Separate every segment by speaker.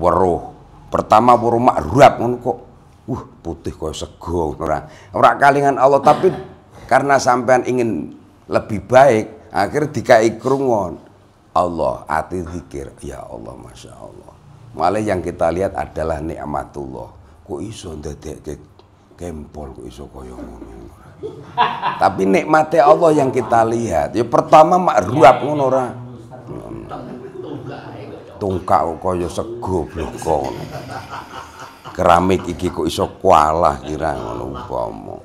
Speaker 1: weruh. Pertama weruh makrab ngono kok. Uh, putih kaya sego ora. Ora kalingan Allah tapi karena sampean ingin lebih baik, akhir dikai krungon. Allah ati zikir. Ya Allah, Masya Allah. Malah yang kita lihat adalah nikmatullah. Kok iso ke kempol kok iso kaya ngono. Tapi nikmatnya Allah yang kita lihat. Ya pertama makruab ngono ora tungkak kok kaya sego bloko keramik iki kok iso kualah kira ngono umpama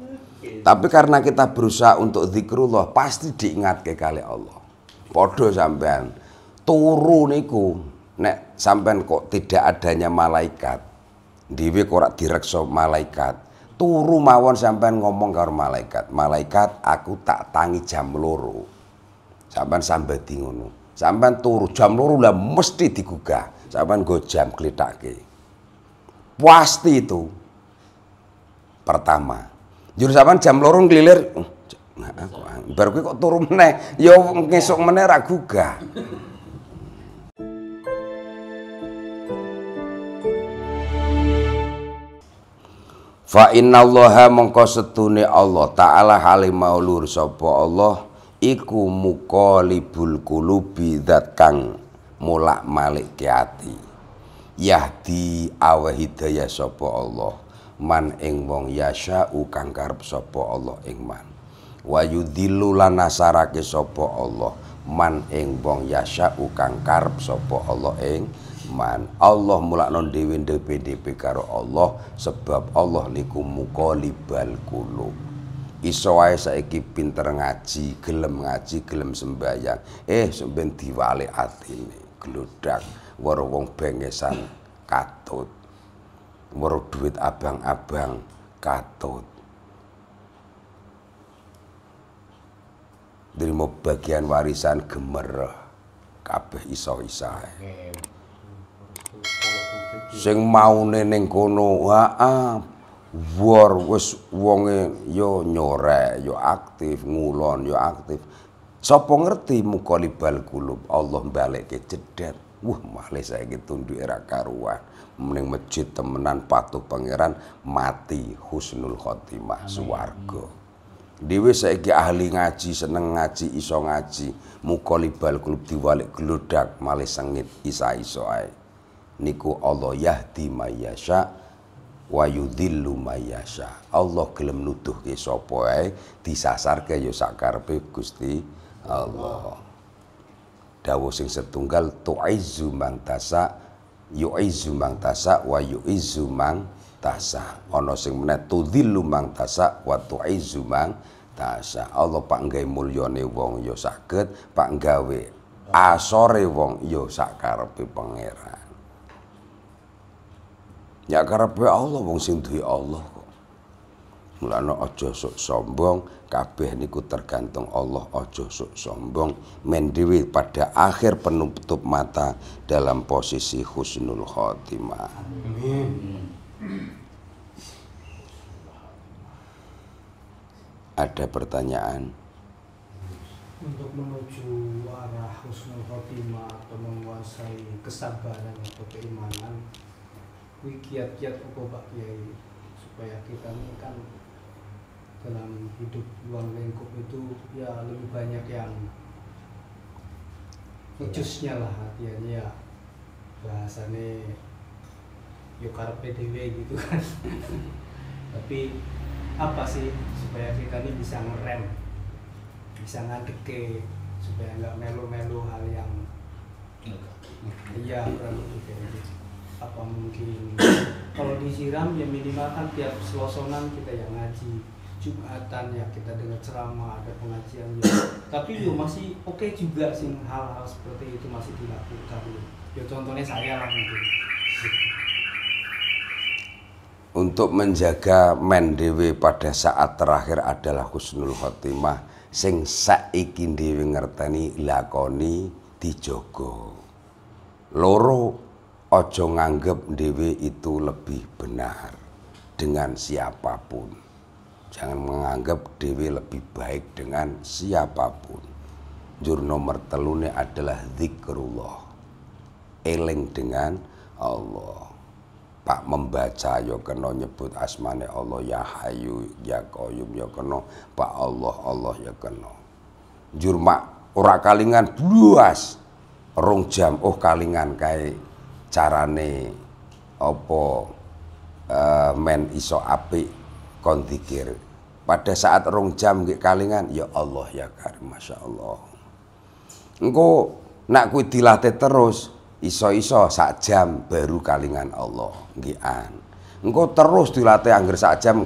Speaker 1: tapi karena kita berusaha untuk zikrullah pasti diingat ke kali Allah podo sampean turu niku nek sampean kok tidak adanya malaikat dhewe korak direksa malaikat turu mawon sampean ngomong karo malaikat malaikat aku tak tangi jam loro sampean sambati ngono Sampai turu jam loro lah mesti digugah. Sampai go jam kelitake. Pasti itu. Pertama, jurus sampai jam loro ngelilir hm, nah, ah, baru kok turun meneh yo ya, ngesok meneh ra gugah Fa inna Allah mengkosetuni Allah taala halimau lur sapa Allah iku muqalibul kulubi zat kang mulak malik ke yahdi awa hidayah sapa Allah man ing wong yasha kang karep sopo Allah ing man wa yudhillu lan Allah man ing wong yasha kang karep sopo Allah ing man Allah mulakno dhewe dhewe karo Allah sebab Allah niku muqalibal qulub iso wae saiki pinter ngaji, gelem ngaji, gelem sembahyang. Eh sampean diwalik atine, glodak, weruh wong bengesan katut. Weruh duit abang-abang katut. Drimo bagian warisan gemerah kabeh iso-isae. Sing maune ning kono, heeh, war wis wonge yo nyorek yo aktif ngulon yo aktif sapa ngerti muka libal kulub Allah ke jedet wah saya gitu di era karuan mending masjid temenan patuh pangeran mati husnul khotimah suwargo dhewe saiki ahli ngaji seneng ngaji iso ngaji muka libal kulub diwalik geludak malih sengit isa-iso ae niku Allah yahdi mayasya wa yudhillu Allah gelem nuduh ke sapa ae disasar ke ya sakarepe Gusti Allah dawuh sing setunggal tuizzu mang tasa yuizzu mang tasa wa yuizzu mang tasa ana sing meneh tudhillu mang tasa wa tuizzu mang tasa Allah pak nggawe mulyane wong ya saged pak gawe asore wong ya sakarepe pangeran Ya karepe Allah wong sing duwe Allah kok. Mulane aja sok sombong, kabeh niku tergantung Allah, aja sok sombong. dhewe pada akhir penutup mata dalam posisi husnul khotimah. Amin. Ada pertanyaan? Untuk menuju arah husnul khotimah atau menguasai kesabaran atau keimanan, kiat-kiat apa Pak Kiai supaya kita ini kan dalam hidup luar lingkup itu ya lebih banyak yang ngejusnya lah hatiannya ya bahasanya yukar PDW gitu kan tapi apa sih supaya kita ini bisa ngerem bisa ngadeke supaya nggak melu-melu hal yang iya kurang lebih kayak gitu apa mungkin kalau disiram ya minimal kan tiap selosonan kita yang ngaji jumatan ya kita dengar ceramah ada pengajian ya. tapi yo masih oke okay juga sih hal-hal seperti itu masih dilakukan ya contohnya saya lah mungkin untuk menjaga mendewi pada saat terakhir adalah husnul khotimah sing saiki dewi ngerteni lakoni dijogo loro ojo nganggep dewe itu lebih benar dengan siapapun. Jangan menganggap dewe lebih baik dengan siapapun. Jur nomor telune adalah zikrullah. Eling dengan Allah. Pak membaca yo ya kena nyebut asmane Allah ya Hayu ya Qayyum yo ya kena Pak Allah Allah ya kena. Jur mak ora kalingan bluas rong jam oh kalingan kae carane opo uh, eh, men iso api kontikir pada saat rong jam kalingan ya Allah ya Karim Masya Allah engko nak kuwi dilatih terus iso-iso sak jam baru kalingan Allah gian engko terus dilatih angger sak jam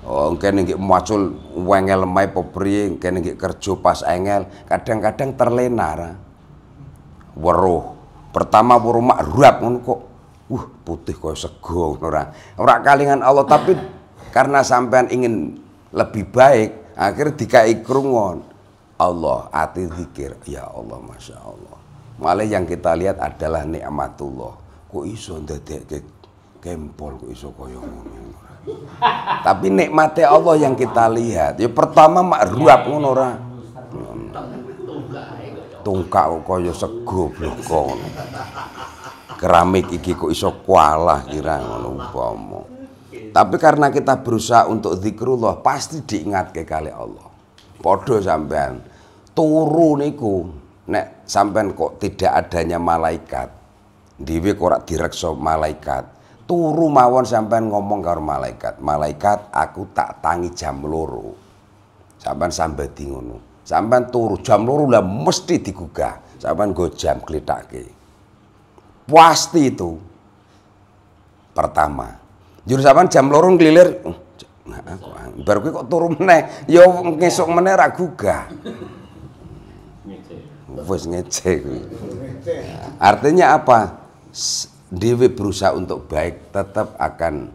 Speaker 1: Oh, kene nggih muacul wengel mai popri priye, ngek nggih kerja pas engel, kadang-kadang terlena. Weruh. Pertama bu makrab ngono kok. Uh, putih kok sego ora. Ora kalingan Allah tapi karena sampean ingin lebih baik, akhir dikai krungon. Allah, ati zikir. Ya Allah, Masya Allah. Malah yang kita lihat adalah nikmatullah. Kok iso ndadekke kempol kok iso kaya ngono. Tapi nikmatnya Allah yang kita lihat. Ya pertama makruab ngono ora tungkak kok kaya segoblok keramik iki kok iso kualah kira ngono umpama tapi karena kita berusaha untuk zikrullah pasti diingat kali Allah padha sampean turu niku nek sampean kok tidak adanya malaikat dhewe kok ora direksa malaikat turu mawon sampean ngomong karo malaikat. Malaikat aku tak tangi jam loro. Sampean sambati ngono. Sampai turu jam loro lah mesti digugah. Sampai go jam klitake. Pasti itu. Pertama. Jurus sampai jam loro ngelilir. Nah, baru kok turu meneh. Ya ngesok meneh ra gugah. Wis ngece kuwi. Artinya apa? Dewi berusaha untuk baik tetap akan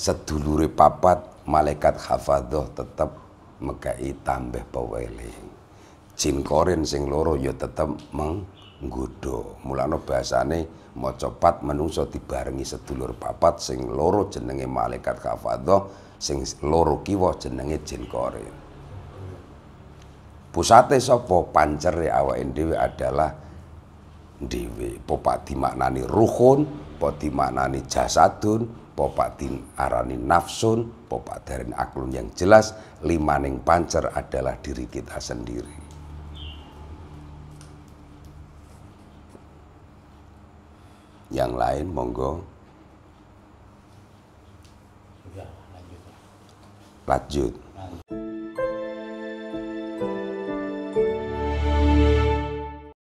Speaker 1: sedulure papat malaikat hafadoh tetap mekai tambah peweling jin korin sing loro ya tetep menggodha mulane basane mau cepat menungso dibarengi sedulur papat sing loro jenenge malaikat kafadhah sing loro kiwa jenenge jin korin pusate pancer ya awake dhewe adalah dewi. popati dimaknani ruhun poti dimaknani jasadun popak din arani nafsun, popak darin aklun yang jelas, Lima limaning pancer adalah diri kita sendiri. Yang lain monggo. Lanjut.